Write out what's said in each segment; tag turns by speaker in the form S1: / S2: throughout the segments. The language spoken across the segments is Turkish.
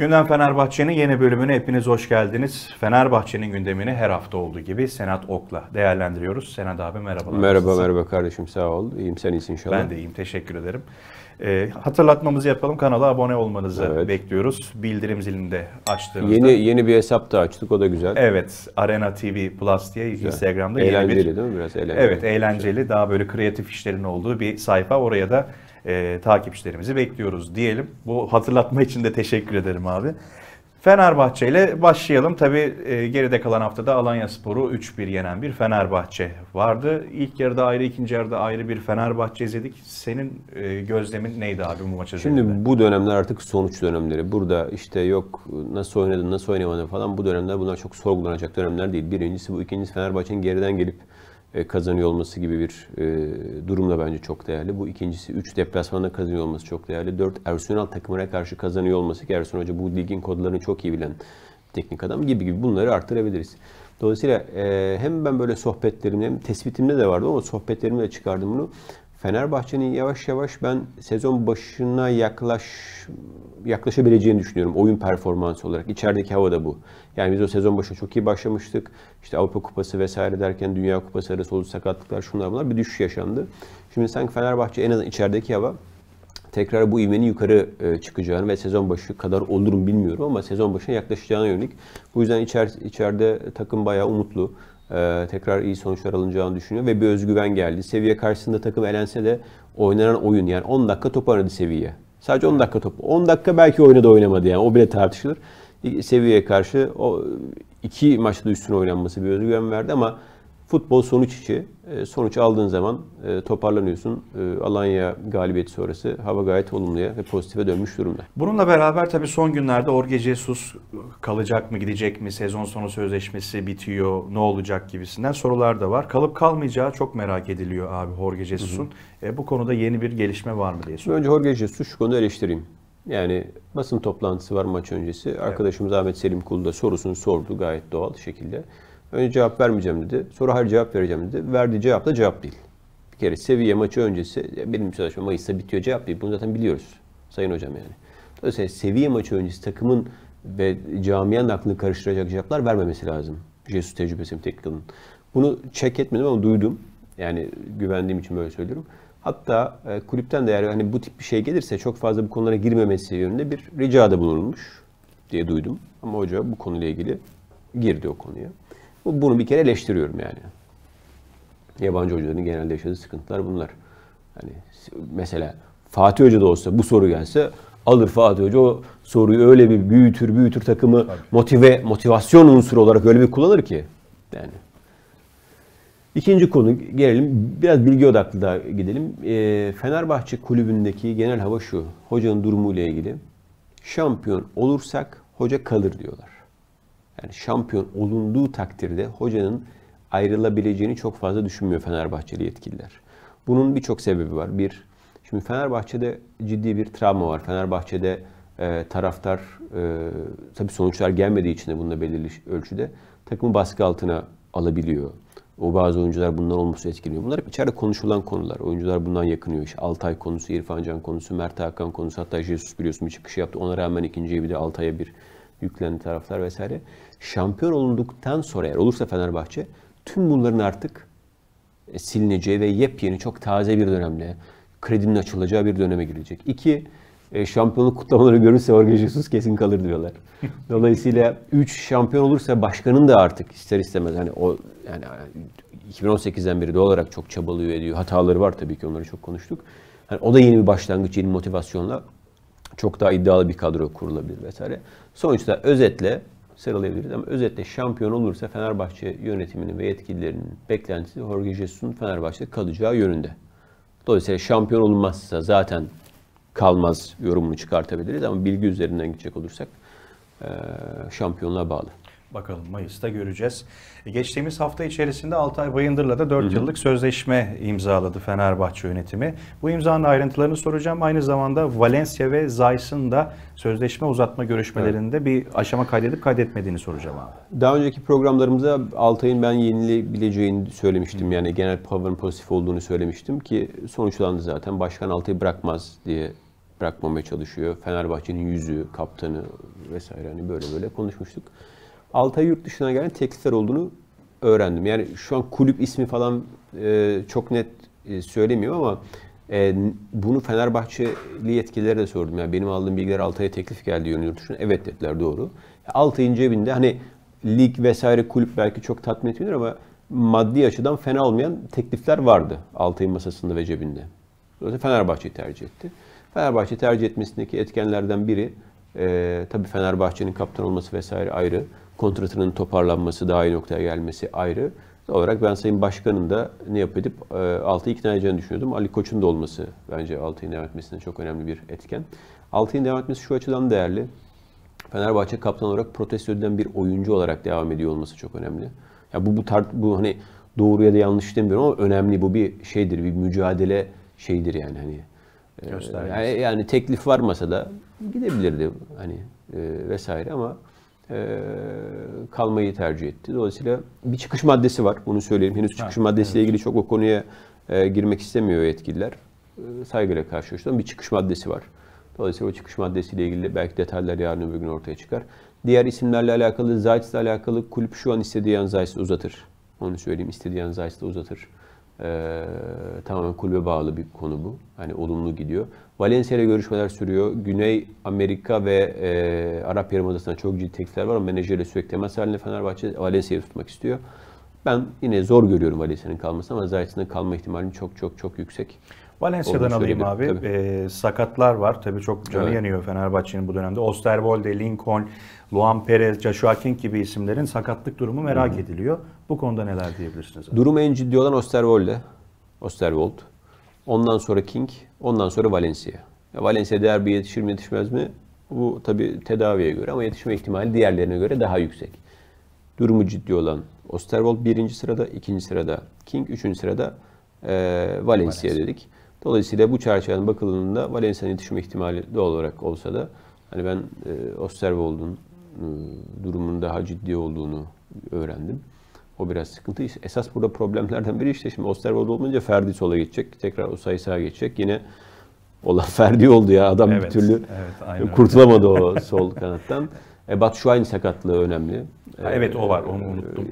S1: Gündem Fenerbahçe'nin yeni bölümüne hepiniz hoş geldiniz. Fenerbahçe'nin gündemini her hafta olduğu gibi Senat Ok'la değerlendiriyoruz. Senat abi merhabalar. Merhaba nasılsın? merhaba
S2: kardeşim sağ ol. İyiyim
S1: sen iyisin inşallah. Ben de iyiyim teşekkür ederim. E, hatırlatmamızı yapalım. Kanala abone olmanızı evet. bekliyoruz. Bildirim zilini de açtığınızda. Yeni yeni bir hesap da açtık. O da güzel. Evet. Arena TV Plus diye güzel. Instagram'da eğlenceli yeni bir... değil mi? Biraz eğlenceli. Evet. Eğlenceli. Daha böyle kreatif işlerin olduğu bir sayfa. Oraya da e, takipçilerimizi bekliyoruz diyelim. Bu hatırlatma için de teşekkür ederim abi. Fenerbahçe ile başlayalım. Tabi e, geride kalan haftada Alanya Sporu 3-1 yenen bir Fenerbahçe vardı. İlk yarıda ayrı, ikinci yarıda ayrı bir Fenerbahçe izledik. Senin e, gözlemin neydi abi bu maça Şimdi üzerinde?
S2: bu dönemler artık sonuç dönemleri. Burada işte yok nasıl oynadın, nasıl oynamadın falan bu dönemler bunlar çok sorgulanacak dönemler değil. Birincisi bu, ikincisi Fenerbahçe'nin geriden gelip e, kazanıyor olması gibi bir e, durumla bence çok değerli. Bu ikincisi 3 deplasmanda kazanıyor olması çok değerli. 4 Arsenal takımına karşı kazanıyor olması ki Ersun Hoca bu ligin kodlarını çok iyi bilen teknik adam gibi gibi bunları arttırabiliriz. Dolayısıyla e, hem ben böyle sohbetlerimde hem tespitimde de vardı ama sohbetlerimde de çıkardım bunu. Fenerbahçe'nin yavaş yavaş ben sezon başına yaklaş yaklaşabileceğini düşünüyorum oyun performansı olarak. İçerideki hava da bu. Yani biz o sezon başına çok iyi başlamıştık. İşte Avrupa Kupası vesaire derken Dünya Kupası arası oldu sakatlıklar şunlar bunlar bir düşüş yaşandı. Şimdi sanki Fenerbahçe en azından içerideki hava tekrar bu ivmenin yukarı e, çıkacağını ve sezon başı kadar olurum bilmiyorum ama sezon başına yaklaşacağına yönelik. Bu yüzden içer, içeride takım bayağı umutlu. E, tekrar iyi sonuçlar alınacağını düşünüyor ve bir özgüven geldi. Seviye karşısında takım elense de oynanan oyun yani 10 dakika top oynadı seviye. Sadece 10 dakika top. 10 dakika belki oynadı oynamadı yani o bile tartışılır. Seviye karşı o iki maçta üstüne oynanması bir özgüven verdi ama Futbol sonuç içi. E, sonuç aldığın zaman e, toparlanıyorsun. E, Alanya galibiyeti sonrası hava gayet olumluya ve pozitife dönmüş durumda.
S1: Bununla beraber tabii son günlerde Orge Jesus kalacak mı gidecek mi? Sezon sonu sözleşmesi bitiyor. Ne olacak gibisinden sorular da var. Kalıp kalmayacağı çok merak ediliyor abi Jorge Jesus'un. E, bu konuda yeni bir gelişme var mı diye soruyorum. Önce
S2: Jorge Jesus şu konuda eleştireyim. Yani basın toplantısı var maç öncesi. Arkadaşımız evet. Ahmet Selim Kulu da sorusunu sordu gayet doğal şekilde. Önce hani cevap vermeyeceğim dedi. Sonra hayır cevap vereceğim dedi. Verdiği cevap da cevap değil. Bir kere seviye maçı öncesi benim çalışma Mayıs'ta bitiyor cevap değil. Bunu zaten biliyoruz Sayın Hocam yani. Dolayısıyla seviye maçı öncesi takımın ve camianın aklını karıştıracak cevaplar vermemesi lazım. Jesus tecrübesi teknikalının. Bunu çek etmedim ama duydum. Yani güvendiğim için böyle söylüyorum. Hatta e, kulüpten de yani hani bu tip bir şey gelirse çok fazla bu konulara girmemesi yönünde bir ricada bulunmuş diye duydum. Ama hoca bu konuyla ilgili girdi o konuya. Bunu bir kere eleştiriyorum yani. Yabancı hocaların genelde yaşadığı sıkıntılar bunlar. Hani mesela Fatih Hoca da olsa bu soru gelse alır Fatih Hoca o soruyu öyle bir büyütür büyütür takımı motive motivasyon unsuru olarak öyle bir kullanır ki. Yani İkinci konu gelelim biraz bilgi odaklı da gidelim. E, Fenerbahçe kulübündeki genel hava şu. Hocanın durumu ile ilgili. Şampiyon olursak hoca kalır diyorlar yani şampiyon olunduğu takdirde hocanın ayrılabileceğini çok fazla düşünmüyor Fenerbahçeli yetkililer. Bunun birçok sebebi var. Bir, şimdi Fenerbahçe'de ciddi bir travma var. Fenerbahçe'de e, taraftar e, tabii sonuçlar gelmediği için de bunda belirli ölçüde takımı baskı altına alabiliyor. O bazı oyuncular bundan olması etkiliyor. Bunlar hep içeride konuşulan konular. Oyuncular bundan yakınıyor. İşte Altay konusu, İrfan Can konusu, Mert Hakan konusu. Hatta Jesus biliyorsun bir çıkış yaptı. Ona rağmen ikinciye bir de Altay'a bir yüklenen taraflar vesaire. Şampiyon olunduktan sonra eğer olursa Fenerbahçe tüm bunların artık e, silineceği ve yepyeni çok taze bir dönemle kredinin açılacağı bir döneme girecek. İki, e, şampiyonluk kutlamaları görürse Jorge Jesus kesin kalır diyorlar. Dolayısıyla üç şampiyon olursa başkanın da artık ister istemez hani o yani 2018'den beri doğal olarak çok çabalıyor ediyor. Hataları var tabii ki onları çok konuştuk. Yani o da yeni bir başlangıç, yeni motivasyonla çok daha iddialı bir kadro kurulabilir vesaire. Sonuçta özetle sıralayabiliriz ama özetle şampiyon olursa Fenerbahçe yönetiminin ve yetkililerinin beklentisi Jorge Jesus'un Fenerbahçe'de kalacağı yönünde. Dolayısıyla şampiyon olunmazsa zaten kalmaz yorumunu çıkartabiliriz ama bilgi üzerinden gidecek olursak şampiyonluğa bağlı.
S1: Bakalım Mayıs'ta göreceğiz. E, geçtiğimiz hafta içerisinde Altay Bayındır'la da 4 yıllık sözleşme imzaladı Fenerbahçe yönetimi. Bu imzanın ayrıntılarını soracağım. Aynı zamanda Valencia ve Zayis'in da sözleşme uzatma görüşmelerinde evet. bir aşama kaydedip kaydetmediğini soracağım abi.
S2: Daha önceki programlarımızda Altay'ın ben yenilebileceğini söylemiştim. Hı. Yani genel power'ın pozitif olduğunu söylemiştim ki sonuçlandı zaten. Başkan Altay'ı bırakmaz diye bırakmamaya çalışıyor. Fenerbahçe'nin yüzü, kaptanı vesaire hani böyle böyle konuşmuştuk. Altay yurt dışına gelen teklifler olduğunu öğrendim. Yani şu an kulüp ismi falan e, çok net e, söylemiyorum ama e, bunu Fenerbahçeli yetkililere de sordum. Yani benim aldığım bilgiler Altay'a teklif geldi yurt dışına. Evet dediler doğru. Altay'ın cebinde hani lig vesaire kulüp belki çok tatmin etmiyor ama maddi açıdan fena olmayan teklifler vardı Altay'ın masasında ve cebinde. Dolayısıyla Fenerbahçe'yi tercih etti. Fenerbahçe tercih etmesindeki etkenlerden biri e, tabii Fenerbahçe'nin kaptan olması vesaire ayrı kontratının toparlanması, daha iyi noktaya gelmesi ayrı. Doğal olarak ben Sayın Başkan'ın da ne yapıp edip e, Altay'ı ikna edeceğini düşünüyordum. Ali Koç'un da olması bence Altay'ın devam etmesine çok önemli bir etken. Altay'ın devam etmesi şu açıdan değerli. Fenerbahçe kaptan olarak protesto edilen bir oyuncu olarak devam ediyor olması çok önemli. Ya bu bu tart bu hani doğru ya da yanlış demiyorum ama önemli bu bir şeydir, bir mücadele şeydir yani hani. E, Göstergesi. Yani, yani teklif var masada gidebilirdi hani e, vesaire ama e, kalmayı tercih etti. Dolayısıyla bir çıkış maddesi var. Bunu söyleyeyim. Henüz çıkış ha, maddesiyle evet. ilgili çok o konuya e, girmek istemiyor yetkililer. E, saygıyla karşılaştım. Bir çıkış maddesi var. Dolayısıyla o çıkış maddesiyle ilgili belki detaylar yarın öbür gün ortaya çıkar. Diğer isimlerle alakalı, Zayt'la alakalı kulüp şu an istediği an Zayt'ı uzatır. Onu söyleyeyim. İstediği an Zayt'ı uzatır. Ee, tamamen kulübe bağlı bir konu bu. Hani olumlu gidiyor. Valencia ile görüşmeler sürüyor. Güney Amerika ve e, Arap Yarımadası'ndan çok ciddi teklifler var ama menajeriyle sürekli temas halinde Fenerbahçe Valencia'yı tutmak istiyor. Ben yine zor görüyorum Valencia'nın kalması ama Zayt'ın kalma ihtimalinin çok çok çok yüksek. Valencia'dan alayım abi. Tabii. E, sakatlar var. Tabii çok canı evet. yanıyor
S1: Fenerbahçe'nin bu dönemde. Osterwolde, Lincoln, Luan Perez, Joshua King gibi isimlerin sakatlık durumu merak Hı-hı. ediliyor. Bu konuda neler diyebilirsiniz? Abi?
S2: Durum en ciddi olan Osterwold'e. Osterwold. Ondan sonra King, ondan sonra Valencia. Valencia değer bir yetişir mi yetişmez mi? Bu tabi tedaviye göre ama yetişme ihtimali diğerlerine göre daha yüksek. Durumu ciddi olan Osterwold birinci sırada, ikinci sırada King, üçüncü sırada e, Valencia, Valencia dedik. Dolayısıyla bu çerçevenin bakıldığında Valencia'nın yetişme ihtimali doğal olarak olsa da hani ben e, Osterwold'un e, durumunun daha ciddi olduğunu öğrendim. O biraz sıkıntı. Esas burada problemlerden biri işte şimdi Osterwald olmayınca Ferdi sola geçecek. Tekrar o sayı geçecek. Yine olan Ferdi oldu ya. Adam evet, bir türlü evet, kurtulamadı o sol kanattan. E, Batu Şuayn sakatlığı önemli. evet o var onu unuttum.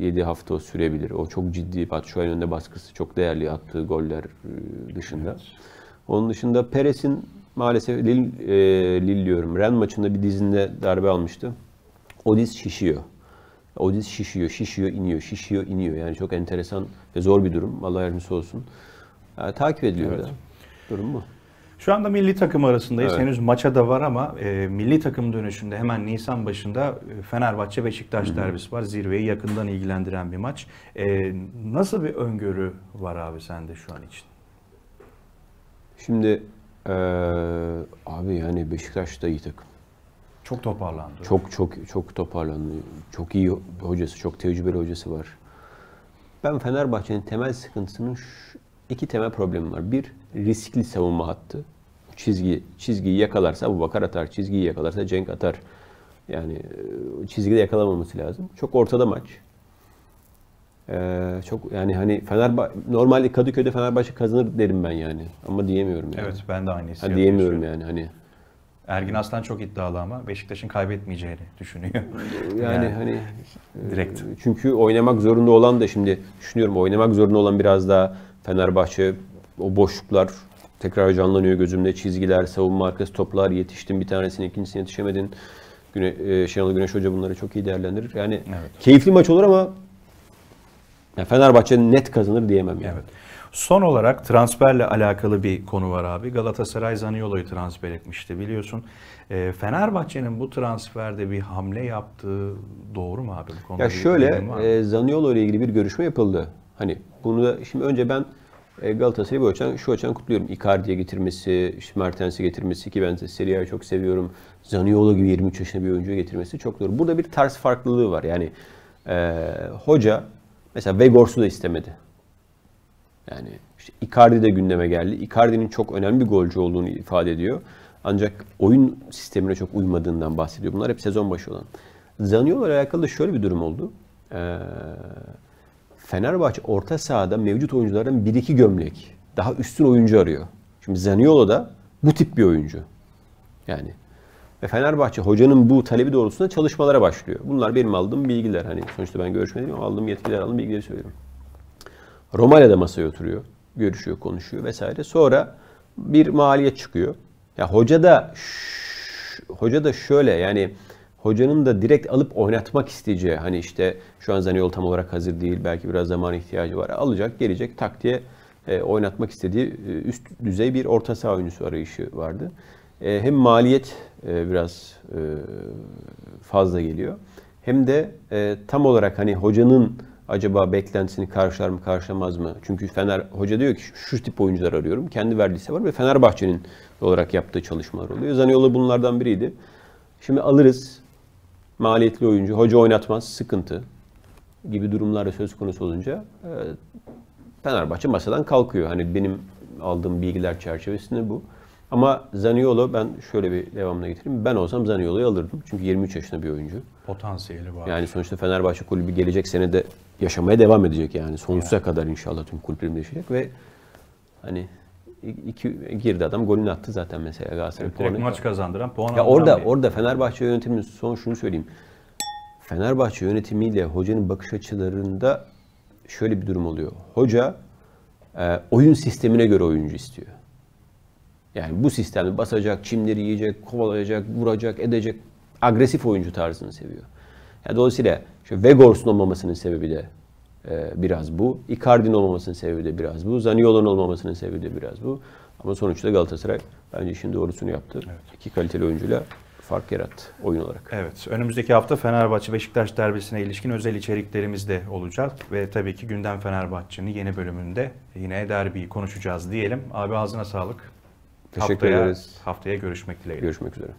S2: 6-7 e, hafta sürebilir. O çok ciddi. Batu Şuayn önünde baskısı çok değerli attığı goller e, dışında. Evet. Onun dışında Perez'in maalesef Lille, e, Lille diyorum. Ren maçında bir dizinde darbe almıştı. O diz şişiyor. O diz şişiyor, şişiyor, iniyor, şişiyor, iniyor. Yani çok enteresan ve zor bir durum. Allah yardımcısı olsun. Yani takip ediliyor evet. da. Durum bu.
S1: Şu anda milli takım arasındayız. Evet. Henüz maça da var ama e, milli takım dönüşünde hemen Nisan başında e, Fenerbahçe Beşiktaş derbisi var. Zirveyi yakından ilgilendiren bir maç. E, nasıl bir öngörü var abi sende şu an için?
S2: Şimdi e, abi yani Beşiktaş da iyi takım. Çok toparlandı. Çok çok çok toparlandı. Çok iyi hocası, çok tecrübeli hocası var. Ben Fenerbahçe'nin temel sıkıntısının şu, iki temel problemi var. Bir, riskli savunma hattı. Çizgi, çizgiyi yakalarsa bu Bakar atar, çizgiyi yakalarsa Cenk atar. Yani e, çizgide yakalamaması lazım. Çok ortada maç. Ee, çok yani hani Fenerbahçe normalde Kadıköy'de Fenerbahçe kazanır derim ben yani. Ama diyemiyorum yani. Evet ben de aynı hissiyatı. Hani diyemiyorum yani hani. Ergin Aslan
S1: çok iddialı ama Beşiktaş'ın kaybetmeyeceğini düşünüyor. Yani, yani hani direkt.
S2: E, çünkü oynamak zorunda olan da şimdi düşünüyorum oynamak zorunda olan biraz daha Fenerbahçe o boşluklar tekrar canlanıyor gözümde. Çizgiler, savunma arkası toplar yetiştin bir tanesini ikincisini yetişemedin. Güne, e, Şenol Güneş Hoca bunları çok iyi değerlendirir. Yani evet. keyifli maç olur ama Fenerbahçe net kazanır diyemem. Yani. Evet. Son olarak
S1: transferle alakalı bir konu var abi. Galatasaray Zaniolo'yu transfer etmişti biliyorsun. E, Fenerbahçe'nin bu transferde bir hamle yaptığı doğru mu abi? Bu konuda ya şöyle e,
S2: Zaniolo ile ilgili bir görüşme yapıldı. Hani bunu da şimdi önce ben e, Galatasaray'ı bu açıdan, şu açıdan kutluyorum. Icardi'ye getirmesi, işte Mertens'i getirmesi ki ben Serie A'yı çok seviyorum. Zaniolo gibi 23 yaşında bir oyuncu getirmesi çok doğru. Burada bir tarz farklılığı var. Yani e, hoca mesela Vegors'u da istemedi. Yani işte Icardi de gündeme geldi. Icardi'nin çok önemli bir golcü olduğunu ifade ediyor. Ancak oyun sistemine çok uymadığından bahsediyor. Bunlar hep sezon başı olan. Zaniolo'yla alakalı da şöyle bir durum oldu. Ee, Fenerbahçe orta sahada mevcut oyuncuların bir iki gömlek. Daha üstün oyuncu arıyor. Şimdi Zaniolo da bu tip bir oyuncu. Yani ve Fenerbahçe hocanın bu talebi doğrultusunda çalışmalara başlıyor. Bunlar benim aldığım bilgiler. Hani sonuçta ben görüşmedim ama aldığım yetkiler aldım bilgileri söylüyorum. Romalya'da masaya oturuyor. Görüşüyor, konuşuyor vesaire. Sonra bir maliyet çıkıyor. Ya hoca da hoca da şöyle yani hocanın da direkt alıp oynatmak isteyeceği hani işte şu an Zaniol tam olarak hazır değil belki biraz zaman ihtiyacı var. Alacak gelecek taktiğe e, oynatmak istediği e, üst düzey bir orta saha oyuncusu arayışı vardı. E, hem maliyet e, biraz e, fazla geliyor hem de e, tam olarak hani hocanın acaba beklentisini karşılar mı karşılamaz mı? Çünkü Fener hoca diyor ki şu tip oyuncular arıyorum. Kendi verdiyse var ve Fenerbahçe'nin olarak yaptığı çalışmalar oluyor. Zaniolo bunlardan biriydi. Şimdi alırız maliyetli oyuncu, hoca oynatmaz, sıkıntı gibi durumlarda söz konusu olunca e, Fenerbahçe masadan kalkıyor. Hani benim aldığım bilgiler çerçevesinde bu. Ama Zaniolo ben şöyle bir devamına getireyim. Ben olsam Zaniolo'yu alırdım. Çünkü 23 yaşında bir oyuncu.
S1: Potansiyeli var. Yani
S2: sonuçta Fenerbahçe kulübü gelecek sene de yaşamaya devam edecek yani. Sonsuza evet. kadar inşallah tüm kulüplerim yaşayacak ve hani iki girdi adam golünü attı zaten mesela Galatasaray. Evet, direkt maç kazandıran puan Ya orada bir... orada Fenerbahçe yönetiminin son şunu söyleyeyim. Fenerbahçe yönetimiyle hocanın bakış açılarında şöyle bir durum oluyor. Hoca e, oyun sistemine göre oyuncu istiyor. Yani bu sistemi basacak, çimleri yiyecek, kovalayacak, vuracak, edecek. Agresif oyuncu tarzını seviyor. Yani dolayısıyla işte Vegors'un olmamasının sebebi de e, biraz bu. Icardi'nin olmamasının sebebi de biraz bu. Zaniolo'nun olmamasının sebebi de biraz bu. Ama sonuçta Galatasaray bence işin doğrusunu yaptı. Evet. İki kaliteli oyuncuyla fark yarattı oyun olarak.
S1: Evet. Önümüzdeki hafta Fenerbahçe Beşiktaş derbisine ilişkin özel içeriklerimiz de olacak ve tabii ki gündem Fenerbahçe'nin yeni bölümünde yine derbiyi konuşacağız diyelim. Abi ağzına sağlık. Teşekkür haftaya, ederiz. Haftaya görüşmek dileğiyle.
S2: Görüşmek üzere.